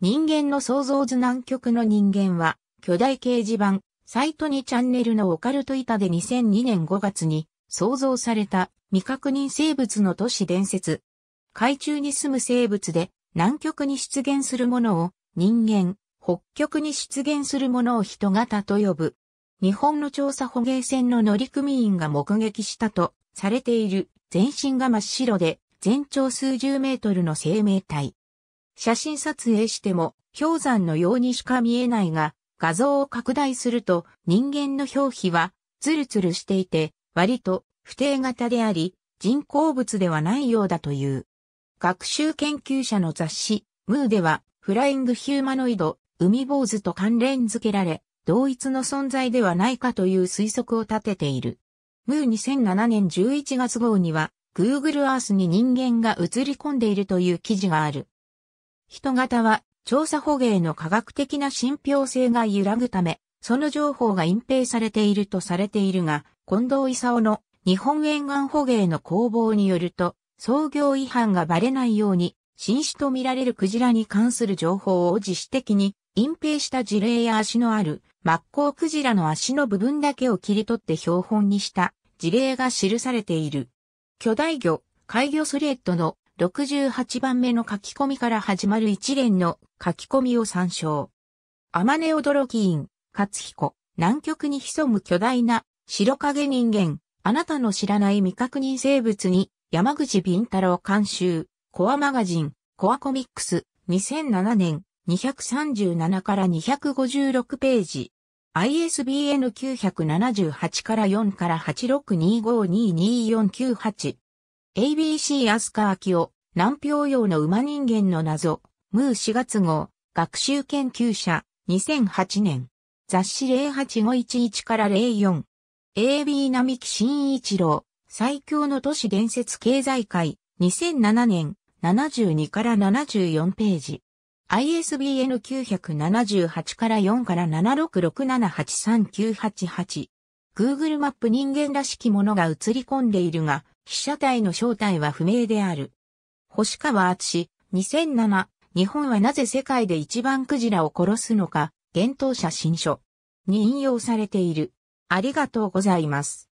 人間の想像図南極の人間は、巨大掲示板、サイトにチャンネルのオカルト板で2002年5月に創造された未確認生物の都市伝説。海中に住む生物で南極に出現するものを人間、北極に出現するものを人型と呼ぶ。日本の調査捕鯨船の乗組員が目撃したとされている全身が真っ白で全長数十メートルの生命体。写真撮影しても氷山のようにしか見えないが、画像を拡大すると人間の表皮はツルツルしていて、割と不定型であり、人工物ではないようだという。学習研究者の雑誌、ムーでは、フライングヒューマノイド、海坊主と関連付けられ、同一の存在ではないかという推測を立てている。ムー2007年11月号には、Google Earth に人間が映り込んでいるという記事がある。人型は調査捕鯨の科学的な信憑性が揺らぐため、その情報が隠蔽されているとされているが、近藤勲の日本沿岸捕鯨の工房によると、創業違反がバレないように、新種とみられるクジラに関する情報を自主的に隠蔽した事例や足のある、マッコウクジラの足の部分だけを切り取って標本にした事例が記されている。巨大魚、海魚スレッドの68番目の書き込みから始まる一連の書き込みを参照。アマネオドロキーン、勝彦、南極に潜む巨大な白影人間、あなたの知らない未確認生物に、山口敏太郎監修、コアマガジン、コアコミックス、2007年、237から256ページ。ISBN 978から4から862522498。ABC アスカーキオ、南平洋の馬人間の謎、ムー4月号、学習研究者、2008年。雑誌08511から04。AB 並木新一郎、最強の都市伝説経済界、2007年、72から74ページ。ISBN 978から4から766783988。Google マップ人間らしきものが映り込んでいるが、被写体の正体は不明である。星川厚2007、日本はなぜ世界で一番クジラを殺すのか、幻冬写真書に引用されている。ありがとうございます。